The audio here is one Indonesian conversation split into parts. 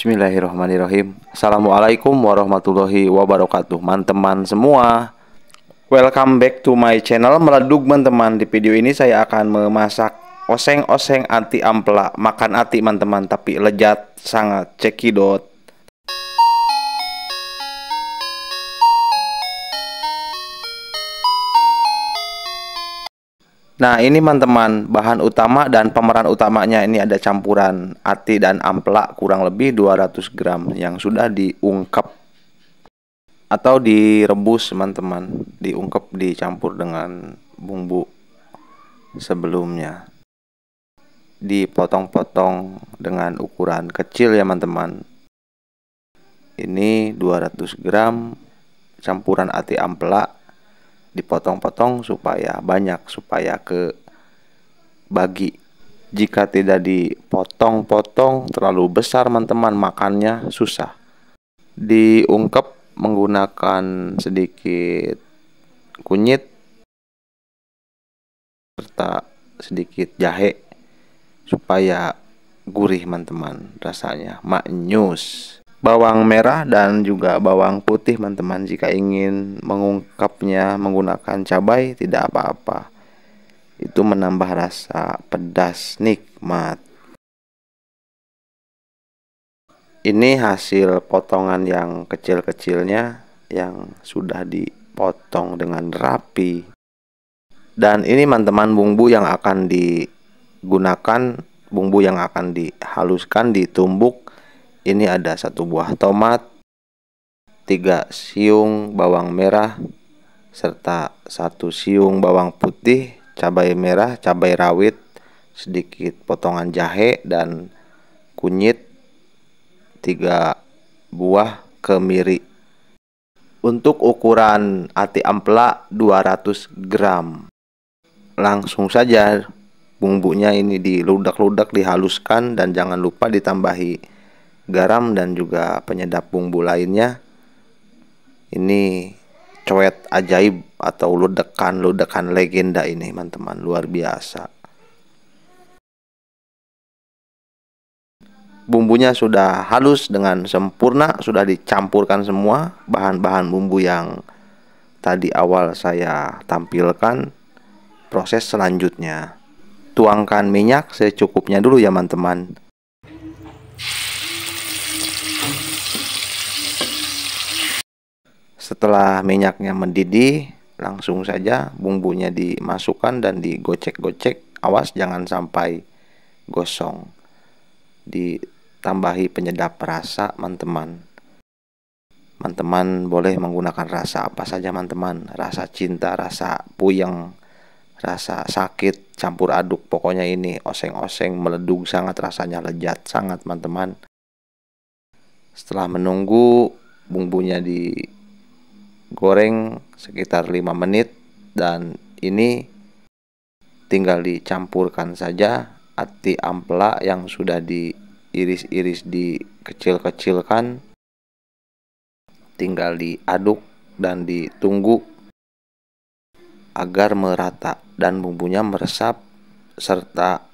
Bismillahirrahmanirrahim Assalamualaikum warahmatullahi wabarakatuh Teman-teman semua Welcome back to my channel Meleduk teman-teman Di video ini saya akan memasak Oseng-oseng anti ampela Makan ati teman-teman Tapi lejat sangat cekidot Nah ini teman-teman bahan utama dan pemeran utamanya ini ada campuran ati dan ampela kurang lebih 200 gram yang sudah diungkap atau direbus teman-teman diungkep dicampur dengan bumbu sebelumnya dipotong-potong dengan ukuran kecil ya teman-teman ini 200 gram campuran ati ampela dipotong-potong supaya banyak supaya ke bagi jika tidak dipotong-potong terlalu besar teman-teman makannya susah diungkep menggunakan sedikit kunyit serta sedikit jahe supaya gurih teman-teman rasanya maknyus bawang merah dan juga bawang putih teman-teman jika ingin mengungkapnya menggunakan cabai tidak apa-apa itu menambah rasa pedas nikmat ini hasil potongan yang kecil-kecilnya yang sudah dipotong dengan rapi dan ini teman-teman bumbu yang akan digunakan bumbu yang akan dihaluskan ditumbuk ini ada satu buah tomat, tiga siung bawang merah, serta satu siung bawang putih, cabai merah, cabai rawit, sedikit potongan jahe dan kunyit, tiga buah kemiri. Untuk ukuran ati ampela 200 gram. Langsung saja bumbunya ini diludak-ludak dihaluskan dan jangan lupa ditambahi garam dan juga penyedap bumbu lainnya ini coet ajaib atau ludekan-ludekan legenda ini teman-teman luar biasa bumbunya sudah halus dengan sempurna sudah dicampurkan semua bahan-bahan bumbu yang tadi awal saya tampilkan proses selanjutnya tuangkan minyak secukupnya dulu ya teman-teman Setelah minyaknya mendidih, langsung saja bumbunya dimasukkan dan digocek-gocek. Awas jangan sampai gosong. Ditambahi penyedap rasa, teman-teman. Teman-teman boleh menggunakan rasa apa saja, teman-teman. Rasa cinta, rasa puyeng, rasa sakit, campur aduk. Pokoknya ini oseng-oseng meledung sangat rasanya lezat sangat, teman-teman. Setelah menunggu bumbunya di goreng sekitar 5 menit dan ini tinggal dicampurkan saja ati ampela yang sudah diiris-iris dikecil-kecilkan tinggal diaduk dan ditunggu agar merata dan bumbunya meresap serta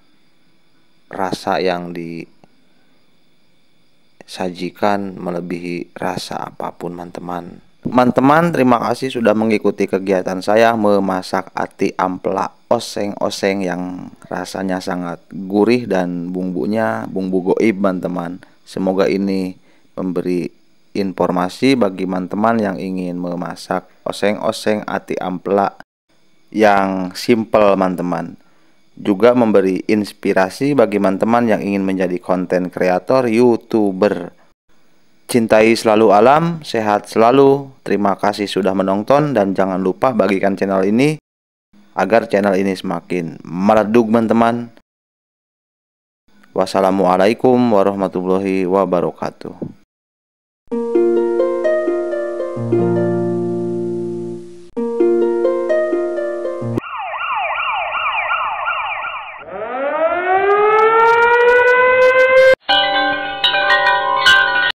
rasa yang disajikan melebihi rasa apapun teman-teman Teman-teman, terima kasih sudah mengikuti kegiatan saya memasak ati ampela oseng-oseng yang rasanya sangat gurih dan bumbunya bumbu goib, teman-teman. Semoga ini memberi informasi bagi teman-teman yang ingin memasak oseng-oseng ati ampela yang simple, teman-teman. Juga memberi inspirasi bagi teman-teman yang ingin menjadi konten kreator, youtuber Cintai selalu alam, sehat selalu. Terima kasih sudah menonton dan jangan lupa bagikan channel ini agar channel ini semakin meredup teman-teman. Wassalamualaikum warahmatullahi wabarakatuh.